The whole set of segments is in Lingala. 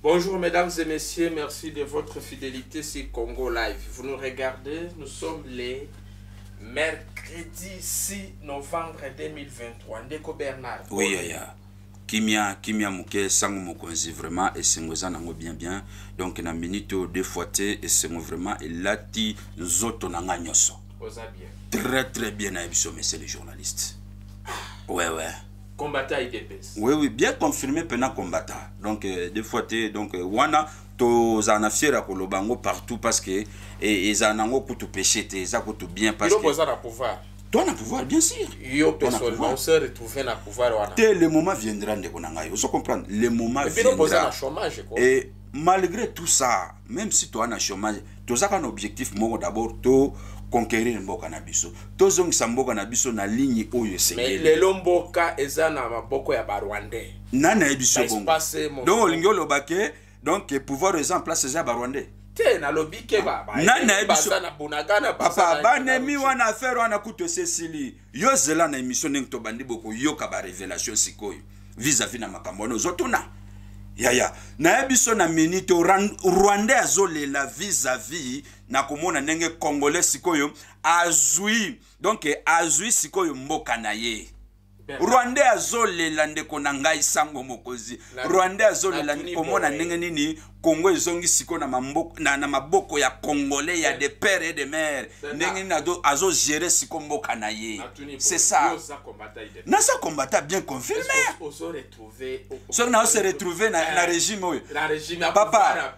Bonjour mesdames et messieurs, merci de votre fidélité sur Congo Live. Vous nous regardez, nous sommes les mercredi 6 novembre 2023. Ndeko Bernard. Oui, oui, oui kimia kimia moke sango mokonzi vraiment nous eza nango bien bien donc na minute deux fois te esengo vraiment elati nzoto na ngai bien. très très bien nayebi mais monsieur le journaliste ouais ouais kombata idps oui oui bien confirmé pendant combattant donc euh, deux fois te donc euh, wana wana tozala na fiere ya koloba partout parce que et eh, ezala nango kutu péché te eza kutu bien parce que toi na pouvoir bien sûr yo personnellement on se retrouver na pouvoir wana dès le moment viendra ndeko na Vous ozo comprendre le moment et viendra na chômage quoi et malgré tout ça même si toi na chômage tozaka un objectif moko d'abord to conquérir le mboka na biso tozongisa mboka na biso na ligne oyo esengeli lelo mboka eza na maboko ya barwandais nani ayebi biso bon. donc olingi oloba ke donc pouvoir eza en place eza Barwande. te nalobi ke nga nayebibanemi wana affaire wana kutu esesili yo zela na émission ndenge tobandi bokoyoka barévélation sikoyo vis-à-vis na makambo wana ozotuna yaya nayebi so na minute rwanda azolela vis-à-vis na komona ndenge congolais sikoyo azwi donk azwi sikoyo mboka na ye rwanda azolela ndeko na ngai sango mokonzi rwanda azolela komona eh. ndenge nini congo ezongi siko na, na, na maboko ya congolais ya eh. de père et de mare ndenge nini azogere siko mboka na ye c'est ça naza kombata bien confirme soki naose retrouve na, na eh. régime oyo papa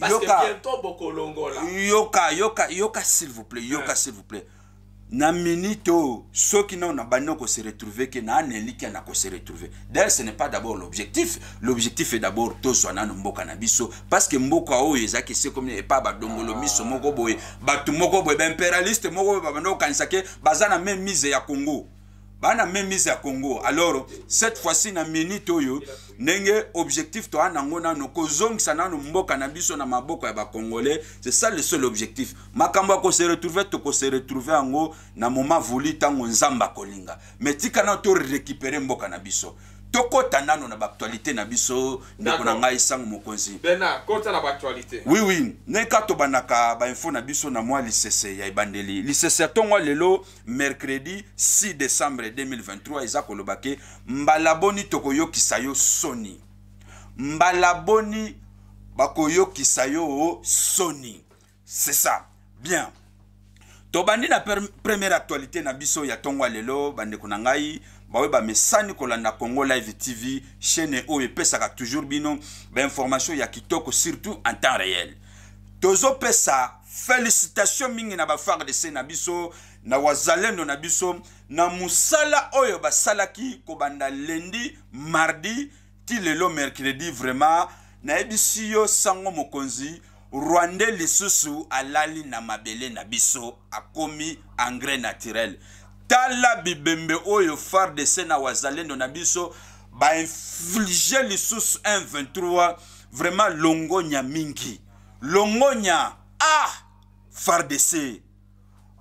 yoka yoka yoka yoka s'il vous plaît yoka s'il vous plaît na minute oyo soki nao na bandi kose retrouve ke na anelikia na kose retrouve d'ailleurs ce n'est pas d'abord l'objectif l'objectif est d'abord tozwa nano mboka na biso parce que mboka oyo ezalaki sekomi epa badongolo miso moko boye bato moko boye baimpérialiste moko boye babandi kokanisa ke baza na me mise ya congo bana memisa ya congo alors cette fois-ci na minute oyo ndenge objectif toa nango nano kozongisa nano mboka na biso na maboko ya bacongolais c'est ça le seul objectif makambo ya kose retrouve tokose retrouve yango na moma voli ntango nzambe akolinga me tika nano torécupere mboka na biso tokɔta nano na baaktualité na biso ndeko na ngai sango mokonzi oui oui neka tobanaka bainfo na biso na mwa lisese ya ebandeli lisese ya ntongo lelo mercredi 6 décembre 2023 eza koloba ke mbala boni tokoyokisa yo soni mbala boni bakoyokisa yo soni c'est ça bien tobandi na première actualité na biso ya ntongo ya lelo bandeko na ngai baoyo bamesani kolanda congo live tv chaîne oyo epesaka toujours bino bainformation ya kitoko surtout en temps réel tozopesa félicitation mingi na bafardc na biso na wazalendo na biso na mosala oyo basalaki kobanda lendi mardi ti lelo mercredi vraiment nayebisi yo sango mokonzi rwande lisusu alali na mabele na biso akomi engrais naturel tala bibembe oyo fardc na wazalendo na biso bainflige lisusu 123 vraiment longonya mingi longonya ah fardc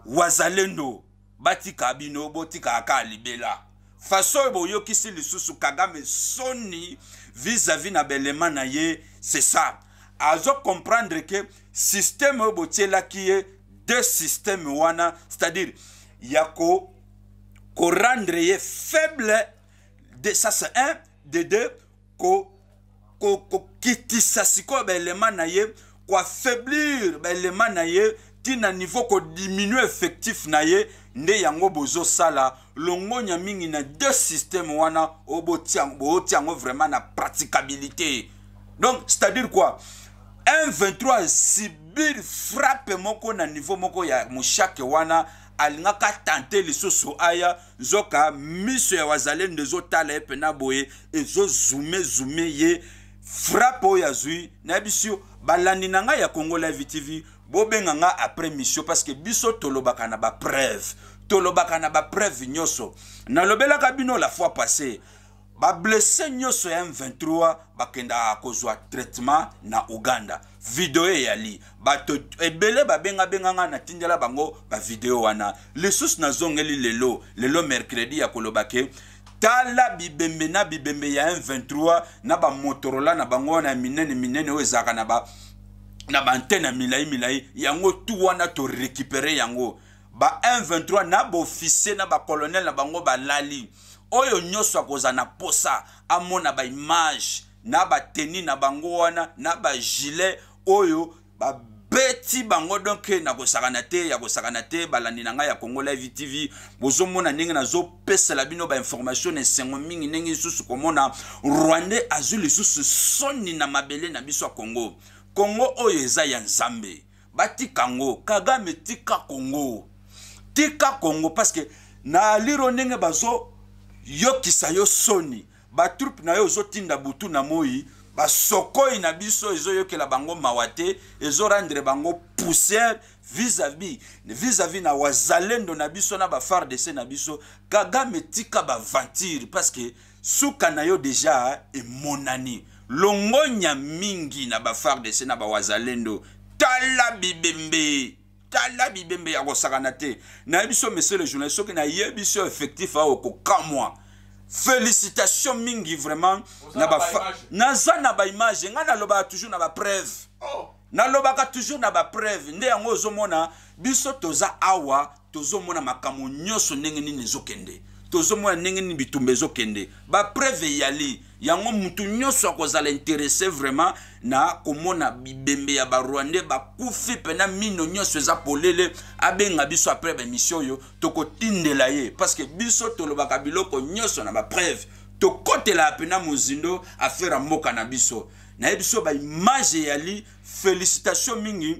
wazalendo batika bino botikaka alibela faso oyo boyokisi lisusu kagame soni vis-à-vis na belema na ye c'est ça azokomprendre ke systeme oyo botielaki ye deux systeme wana c'est-à-dire ya ko korendre ye faible de ça c'est un de deux kokitisa sikoyo baelema na ye koaffaiblir baelema na ye ntina niveau kodiminue effectif na ye nde yango bozosala longonya mingi na deux système wana booti yango vraiment na praticabilité donc c'est à dire quoi 1 23 sibir frappe moko na niveau moko ya moshake wana alingaka tante lisusu aya nzoka miso ya wazalendo ezotala ye mpena boye ezozumezume ye frappe oyo azwi na biso balandi na ngai ya congo live tv bobenga nga après mission parce que biso tolobaka na bapreve tolobaka na bapreve nyonso nalobelaka bino la fois passée bablesse nyonso ya m23 bakendaka kozwa traitement na uganda video eyali bato ebele babengabenganga natindela bango bavideo wana lisusu nazongeli lelo lelo mercredi ya koloba ke tala bibembe na bibembe ya m23 na bamotorola na bango wana ya minene minene oyo ezalaka na ba na bantene ya milai milai yango tu wana torécupere yango ba m23 na baofficier na bacolonel na bango balali ba oyo nyonso akozala na posa amona baimage na bateni na bango wana na bagilet oyo babeti bango donke na kosakana te ya kosakana te balandi na ngai ya congo live tv bozomona ndenge nazopesela bino bainformation na esengo mingi ndenge lisusu komona rwandais azwi lisusu soni na mabele na biso ya congo kongo oyo eza ya nzambe batika ngo kagame tika kongo tika kongo parce que na aliro ndenge bazo yokisa yo soni batrupe na yo ezotinda butu na moi basokoi na biso ezoyokela bango mawa te ezorendre bango poussière vis-à-vis vis-à-vis na wazalendo na biso na bafardc na biso kagame tika bavantire parceke suka na yo deja emonani longonya mingi na bafardc na bawazalendo tala bibembe tala bibembe ya kosakana te nayebi so monsieur le journaliste soki nayebi so effectif ayo kokamwa félicitation mingi vraiment na bafa naza na baimage ngai nalobaka toujours na bapreuve oh. nalobaka toujours na bapreuve nde yango ozomona biso toza awa tozomona makambo nyonso ndenge nini ezokende tozomona ndenge nini bitumba ezokende bapreve eyali yango mutu nyonso akozala interese vraiment na komona bibembe ya barwandais bakufi mpena mino nyonso eza polele abenga biso apres baemission oyo tokotindela ye parceke biso tolobaka biloko nyonso na bapreve tokotela mpena mozindo afere ya mboka na biso nayebi so baimage eyali félicitation mingi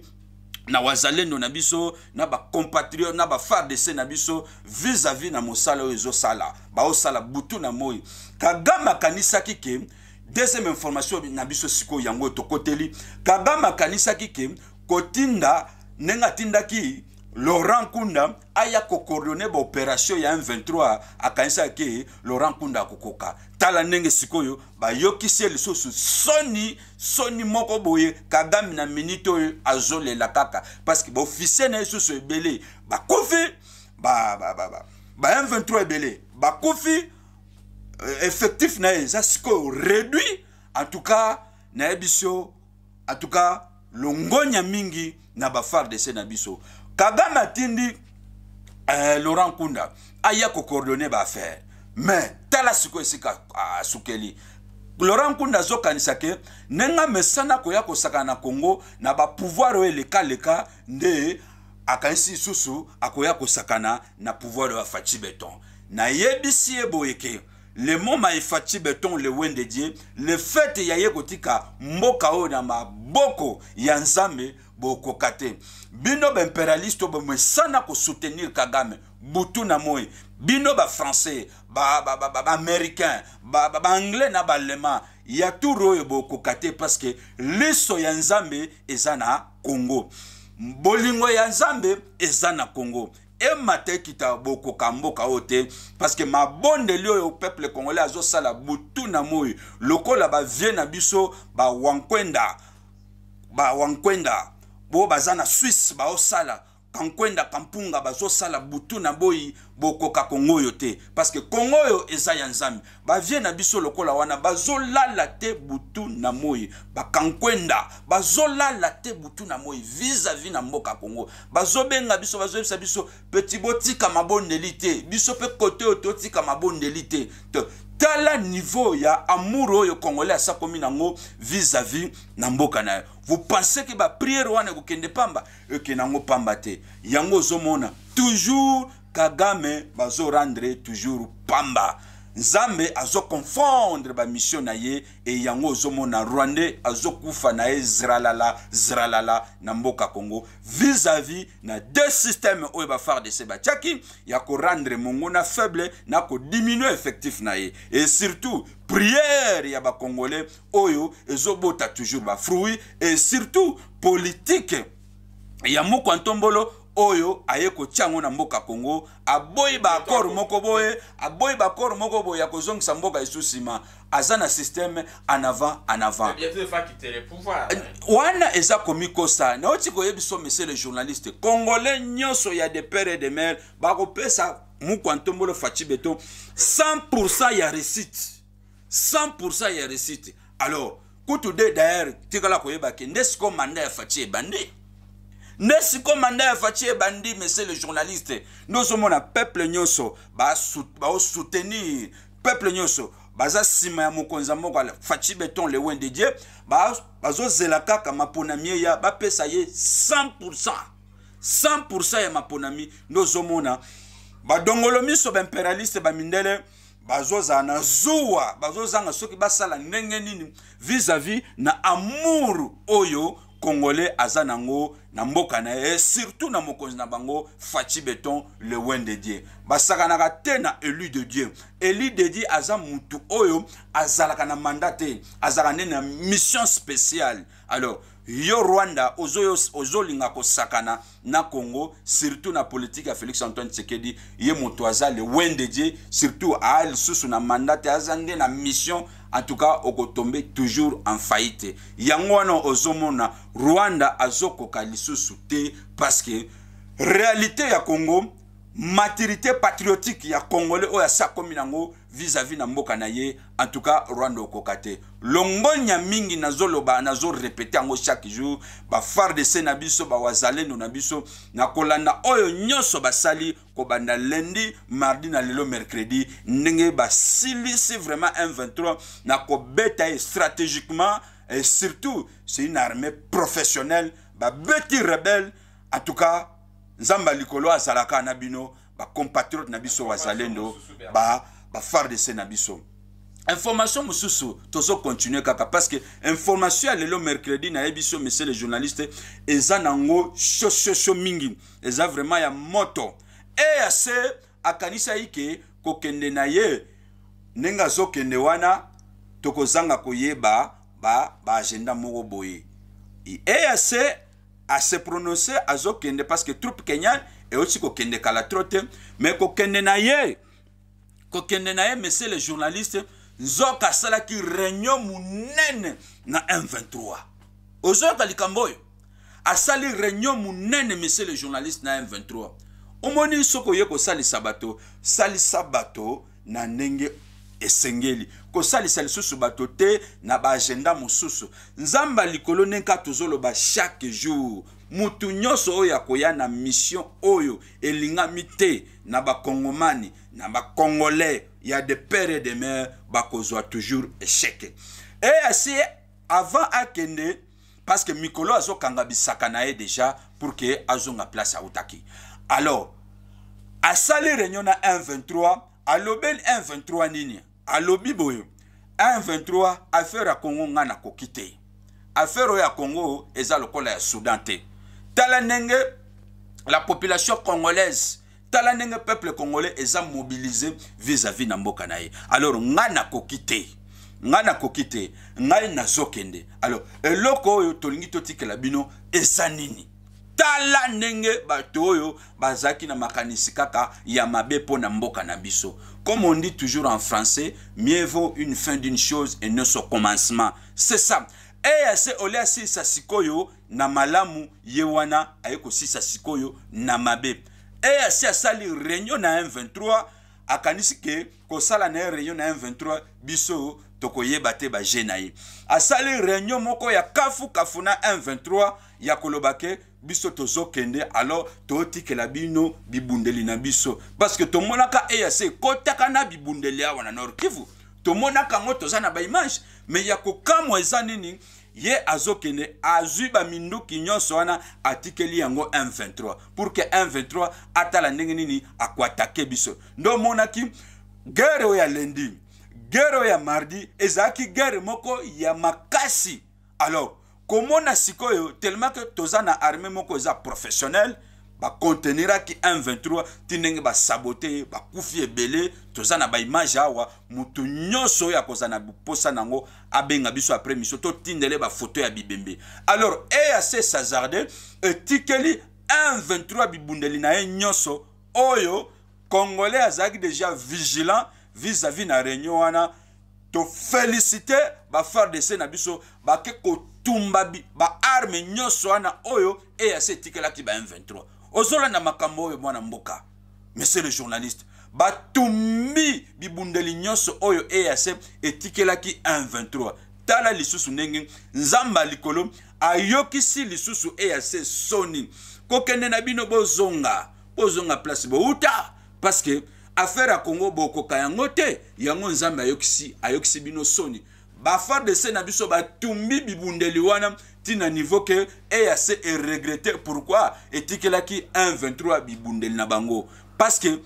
na wazalendo na biso na bacompatriote na bafardc na biso vis-à-vis na mosala oyo ezosala baosala butu na moi kagame akanisaki ke deuxième information na biso sikoyo yango tokoteli kagame akanisaki ke kotinda ndenge atindaki laurent kunda aya kocoordone baopération ya m23 akanisi ake laurent kunda akokoka tala ndenge sikoyo bayokisi ye lisusu soni soni moko boye kagame na minite oyo azolela kaka parceke baofise na ye susu ebele bakufi ba, ba, ba, ba. ba m23 ebele bakufi eh, effectif na ye eza sikoyo réduit en tout cas nayebi so en tout cas longonya mingi na bafardc na biso kagame atindi eh, laurent nkunda aya kocoordonne baaffaire me tala sikoyo esika asukeli ah, laurent nkunda azokanisa ke ndenge mesana koya kosakana na congo na bapouvoir oyo elekaleka nde akanisi lisusu akoya kosakana na pouvoir oyo afaci beton nayebisi ye boye ke le moma efati beton le wende die le fete ya ye kotika mboka oyo na maboko ya nzambe bokoka te bino baimperialiste oyo bomesana kosoutenir kagame butu na moi bino bafrançais baaméricain ba, ba, ba, baanglais na baalema ya tour oyo bokoka te parceke liso ya nzambe eza na congo bolingo ya nzambe eza na congo emata ekita bokoka mboka oyo te parceke mabondeli oyo peuple congolais azosala butu na moi lokola bavie na biso bawankwenda bawankwenda bo baza na swisse baosala kankwenda kampunga bazosala butu na boyi bokoka kongo oyo te parceke kongo oyo eza ya nzambe bavie na biso lokola wana bazolala te butu na moi bakankwenda bazolala te butu na moi vis-à-vis na mboka kongo bazobenga biso bazoyebisa biso peti botika mabondeli te biso mpe kote oyo totika mabondeli te tala niveau ya amour oyo congolais asakomi nango vis-à-vis na mboka na yo vopense ke bapriere wana ekokende pamba ekende yango pamba te yango ozomona toujours kagame bazorendre toujours pamba nzambe azo bamisio na ye e yango ozomona rwandais kufa na zralala zralala na mboka congo vis-à-vis na deux système de seba qui ya rendre mongona faible na diminuer effectif na ye Et surtout prière ya congolais oyo ezobota toujours fruit et surtout politique ya moko ntombolo oyo aye kotia yango na mboka congo aboyi baakore moko boye aboyi baakore moko boye ya kozongisa mboka yesu nsima aza na systeme en avant en avant eh, eh, wana eza komikosa naoti koyebiso monsieur le journaliste congolais nyonso ya de père et de mare bakopesa mukwa ntombolo faci beto 100 ya réussite 100 ya réussite alors kutu de daer tikala koyebake nde siko manda ya faci ebandi nde sikoyo manda ya faci ebandi monsieur le journaliste nde ozomona peuple nyonso baosoutenir peuple nyonso baza nsima ya mokonzi moko faci beton lewende die bazozela kaka maponami ya bapesa ye 100 100 ya maponami nde ozomona badongolo miso baimperialiste bamindele bazozala na zuwa bazozanga soki basala ndenge nini vis-à-vis na amour oyo congolais Azanango, nango na mboka surtout na mokonzi na bango beton le wende dieu basakanaka élu de dieu élu de dieu Azan mutu oyo azala na mandate na mission spéciale alors yo rwanda ozolinga kosakana na congo surtout na politike ya félix antoine tshisekedi ye moto aza lewende die surtout aa lisusu na mandat te aza nde na mission en tout cas okotombe toujours en faillite yango wana ozomona rwanda azokoka lisusu te parce que réalité ya congo maturité patriotique ya congolais oyo asi akomi nango vis-à-vis na mboka na ye en tout cas rwanda okoka te longonya mingi nazo répéter ango chaque jour bafardc na biso wazalendo na biso na kolanda oyo nyonso ko kobanda lundi mardi na lelo mercredi ndenge basilisi vraiment m23 na ko beta stratégiquement et surtout c'est une armée professionnelle babeti rebelle en tout cas nzambe likolo azalaka na bino compatriotes na biso wazalendo ba bafardc na biso information mosusu tozokontinue kaka parceke information ya lelo mercredi nayebi so monsieur le journaliste eza nango shoshoso mingi eza vraiment ya moto eac akanisaki ke kokende na ye ndenge azokende wana tokozanga koyeba baagenda ba moko boye eac ase prononce azokende parceke troupe kenyan euti kokende kala tro te me kokende na ye kokende na ye monsieur le journaliste nzoka asalaki réunion monene na m23 ozoyoka likambo oyo asali réunion monene monsieur le journaliste na m23 omoni soki oye kosalisa bato salisa bato na ndenge esengeli kosalisa lisusu bato te na baagenda mosusu nzambe likolo nenga tozoloba chaque jour mutu nyonso oyo akoya na mission oyo elingami te na bakongomani na bacongolais ya de père et de mare bakozwa toujours échec easi avant akende parce que mikolo azokanga bisaka na ye déjà pour ke azonga place autaki alors asali réunion na 123 alobeli 123 nini alobi boye 123 affaire ya kongo ngai nakoki te affaire oyo ya kongo eza lokola ya soudan te tala la population congolaise tala peuple congolais est mobilisé vis-à-vis na mboka Alors, alors ngai Ngana Ngana ngai nakoki na zokende. alors eloko oyo tolingi totikela bino esanini. nini tala nenge batoyo, bazaki na makanisi kaka ya mabepo na mboka na biso comme on dit toujours en français mieux vaut une fin d'une chose et non son commencement c'est ça eyac olia silisa sikoyo na malamu ye wana aye kosilisa sikoyo na mabe eyac asali réunion na m23 akanisi ke kosala na ye réunion na m23 biso tokoyeba te baje na ye asali réunion moko ya kafukafu na m23 ya koloba ke biso tozokende alors totikela bino bibundeli na biso parce que tomonaka eyac ekɔtaka na bibundeli awa na nord kivu tomonaka yango toza na baimage me ya kokamwa eza nini ye azokende azwi baminduki nyonso wana atikeli yango 123 pour ke 123 atala ndenge nini akoatake biso nde omonaki gere oyo ya lendi gere oyo ya mardi ezalaki gere moko ya makasi alors komona sikoyo tellement ke toza na arme moko eza professionnele bakonteniraki 123 ti ndenge basabote ye bakufi ebele toza na baimage awa motu nyonso oyo akozala na boposa na yango abenga biso après mission totindele bafoto ya bibembe alors eac sazarde etikeli 123 bibundeli na ye nyonso oyo congolais azalaki déjà vigilant vis-à-vis -vis na réunion wana tofélicite bafare de se na biso bake kotumba baarme nyonso wana oyo eac etikelaki ba 123 ozolanda makambo oyo mwana mboka monsieur le journaliste batumbi bibundeli nyonso oyo eac etikelaki 123 tala lisusu ndenge nzambe likolo ayokisi lisusu eac soni kokende na bino bozonga bozonga place bouta parceke affaire ya congo bokoka yango te yango nzambe ayokisi ayokisi bino soni bafardc na biso batumbi bibundeli wana tina niveau ke eya se eregrete pourkui etikelaki 123 bibundeli na bango parce que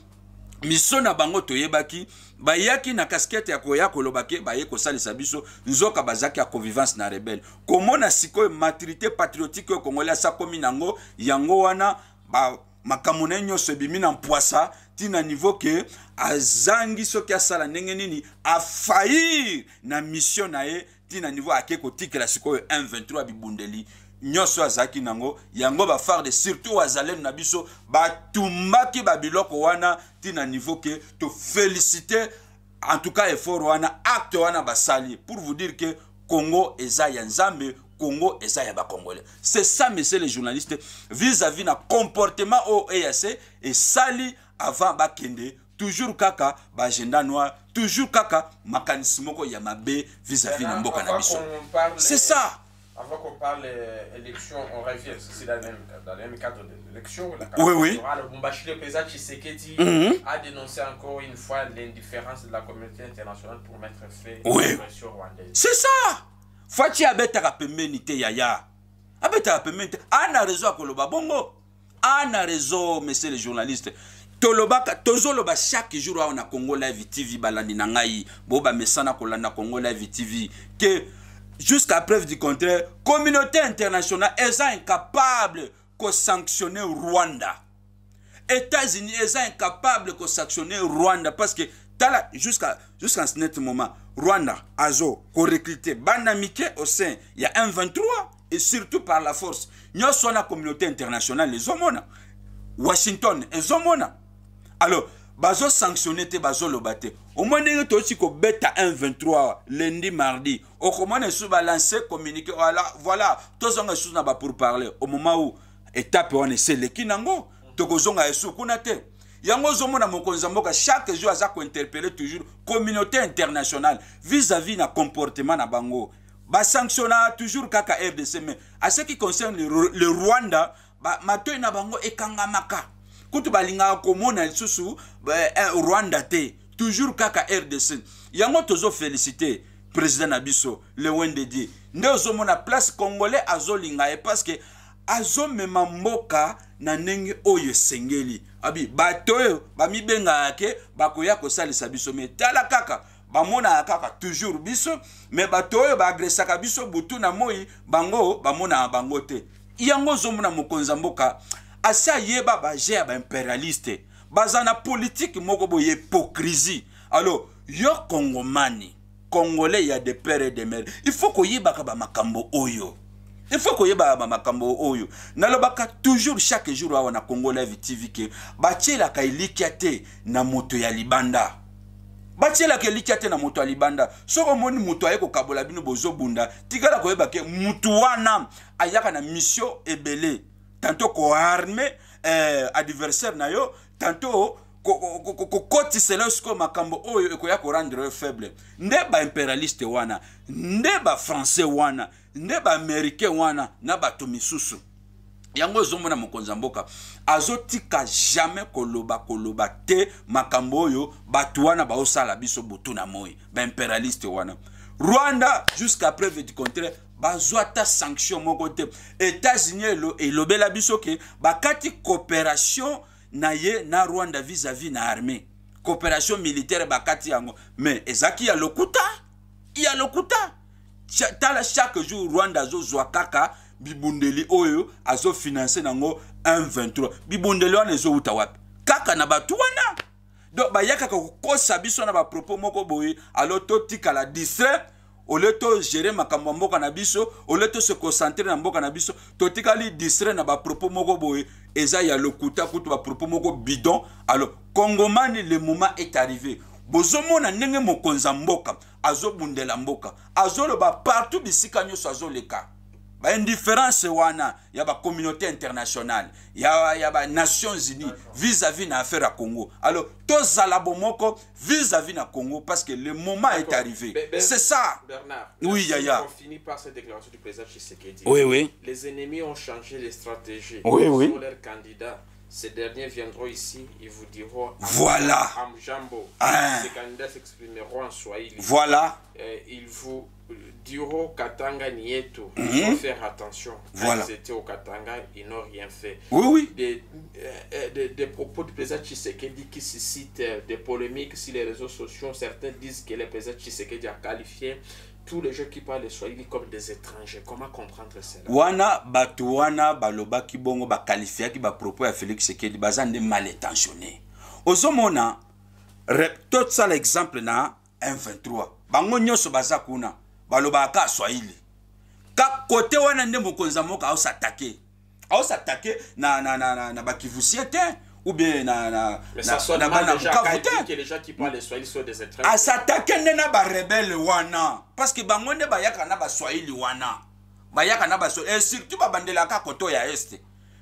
miso na bango toyebaki bayaki na kaskete ya koya koloba ke baye kosalisa biso nzoka bazalaki ya convivance na rebele komona sikoyo maturité patriotique oyo kongole asakomi nango yango wana makambo na ye nyonso ebimi na mpwasa ntina niveau ke azangi soki asala ndenge nini afaillir na mission na ye Tina niveau ake kotikela sikoyo 123 bibundeli nyonso zaki nango yango de surtout azalene na biso tumaki babiloko wana tina niveau ke féliciter en tout cas effort wana acte wana basali pour vous dire que congo eza ya nzambe congo eza ya congolais. c'est ça messieurs les journalistes vis-à-vis na comportement et et e, sali avant kende toujours kaka baagenda noir toujours kaka makanisi moko ya mabe vis-à-vis na mboka na c'est ça Avant qu'on parle euh, élection, on revient, c'est dans, dans le même cadre de l'élection. Oui, oui. Boumbachile Pesa Tshisekedi mhm. a dénoncé encore une fois l'indifférence de la communauté internationale pour mettre fin oui. à l'oppression rwandaise. C'est ça Fati abetaka pembeni te yaya. abeta pembeni te. Ana raison akoloba bongo. Ana raison, messieurs les journalistes tolobaka tozoloba chaque jour on a congo live tv balandi na ngai bobamesana na congo live tv jusqu'à preuve du contraire communauté internationale est incapable sanctionner rwanda états-unis est incapable sanctionner rwanda parce que jusqu'à jusqu'à ce net moment rwanda azo ko banda banamiké au sein il y a m23 et surtout par la force dans la communauté internationale les homona. washington les hommes alors bazo sanctionné te bazo lobate. au moins aussi que bêta 123 lundi mardi faut lancer le communiqué voilà tozonga esusu na parler. au moment où étape on kinango. To tokozonga esu kuna te yango là mokonzi ya mboka chaque jour aza interpeller toujours communauté internationale vis-à-vis na comportement na bango sanctionner toujours kaka FDC mais à ce qui concerne le rwanda matoi na bango Kangamaka. kutu balingaka komona lisusu eh, eh, rwanda te toujours kaka rdc yango tozofélicite président na biso lewende di nde ozomona place congolais azolinga ye parce que azomema mboka na ndenge oyo esengeli abi bato oyo bamibengaka ke bakoya kosalisa biso me tala kaka bamonaka kaka toujours biso me bato oyo baagresaka biso butu na moi bango bamonaka bango te yango ozomona mokonzi ya mboka asi ayeba baje ya baimperialiste baza na politike moko boye hypocrisie alo yo kongomani congolais ya de pere et de mare il faut koyebaka bamakambo oyo il faut koyebaka bamakambo oyo nalobaka toujours chaque jour awa na congo live tv ke batielaka elikya te na moto ya libanda batielaka elikya te na moto ya libanda soki omoni moto aye kokabola bino bozobunda tikala koyeba ke motu wana ayaka na misio ebele tantôt koarme eh, adversaire na yo tantôt kokotisela ko, ko, ko, sikoyo makambo oyo ekoya korendre yo faible nde baimperialiste wana nde bafrançais wana nde baaméricain wana na bato misusu yango ezomona mokonzi ya mboka azotika jamais koloba koloba te makambo oyo bato wana baosala biso butu na moi baimperialiste wana rwanda jusqu'après vedi contraire bazwa ata sanction moko te états-unis elobela biso ke bakati coopération na ye na rwanda vis-à-vis -vis na armée coopération militaire bakati yango mais ezalaki ya lokuta ya lokuta tala chaque jour rwanda azozwa kaka bibundeli oyo azofinanse nango 123 bibundeli wana ezowuta wapi kaka na bato wana donc bayakaka kokosa biso na bapropos moko boye alo totikala distrait au lieu togere makambo ya mboka na biso au lieu tose concentre na mboka na biso totikali distrait na bapropos moko boye eza ya lokuta kutu bapropos moko bidon alors congomani le moment est arrivé bozomona ndenge mokonzi ya mboka azobundela mboka azoloba partout bisika nyonso azoleka Bah, il y a ya communauté internationale ya, ya Nations unies vis-à-vis de l'affaire à congo alors tous les bomoko vis-à-vis na congo parce que le moment est arrivé c'est ça Bernard, oui ya on finit par cette déclaration du président Tshisekedi oui oui les ennemis ont changé les stratégies oui, oui. leurs candidats ces derniers viendront ici, ils vous diront Voilà Amjambo. Hein. Ces candidats s'exprimeront en Swahili. Voilà. ils vous diront Katanga Nieto. faut mhm. faire attention. Hein, voilà. Ils étaient au Katanga, ils n'ont rien fait. Oui, oui. Des, euh, des, propos de président Tshisekedi qui suscitent euh, des polémiques sur les réseaux sociaux. Certains disent que le président Tshisekedi a qualifié tous les gens qui parlent swahili comme des étrangers comment comprendre cela wana bato wana balobaki bongo ba bapropos à félix sekedi baza nde mal intentionné ozomona ça l'exemple na 123 bango nyonso baza kuna balobaka swahili ka côté wana nde mokonzi ya moko aosatake aosatake na, na, na, na, na bakivusie te ou bien na na Mais ça na, na bana que les gens qui parlent swahili soient des étrangers à s'attaquer na ba rebelle wana parce que bango ba yaka na ba swahili wana yaka na ba so et eh, surtout ba bandela ka koto ya est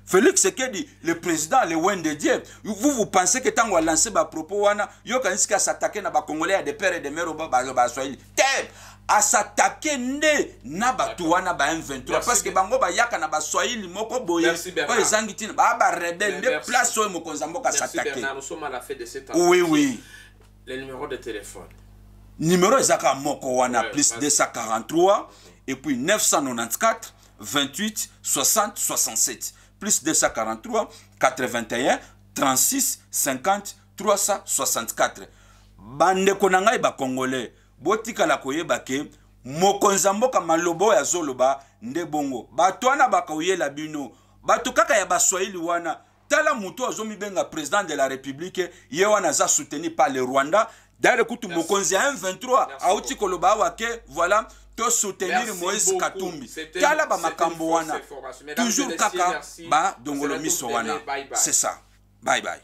Félix Sekedi, le président, le de Dieu, vous, vous pensez que tant qu'on a lancé ma propos, il y a qu'à s'attaquer à des Congolais, à des pères et des mères, aux Swahili. Tep! asatake nde na bato wana ba m23 parceke bango bayaka na baswahili moko boye oyo ezangi ntina baya barebele nde place oyo mokonzi ya mboka asatake oui oui numero eza kaka moko wana plus 243 et puis 994 28 60 67 plus 243 81 36 50 364 bandeko na ngai bacongolais botikala koyeba ke mokonzi ya mboka maloba oyo azoloba nde bongo bato wana bakoyela bino bato kaka ya baswahili wana tala motu azomibenga président de la république ye wana aza soutenu par le rwanda dayere kutu mokonzi ya m23 auti koloba awa ke voilà tosoutenir moïse katumbi tala bamakambo wana toujours kaka badongolo miso wana c'est ça bye bye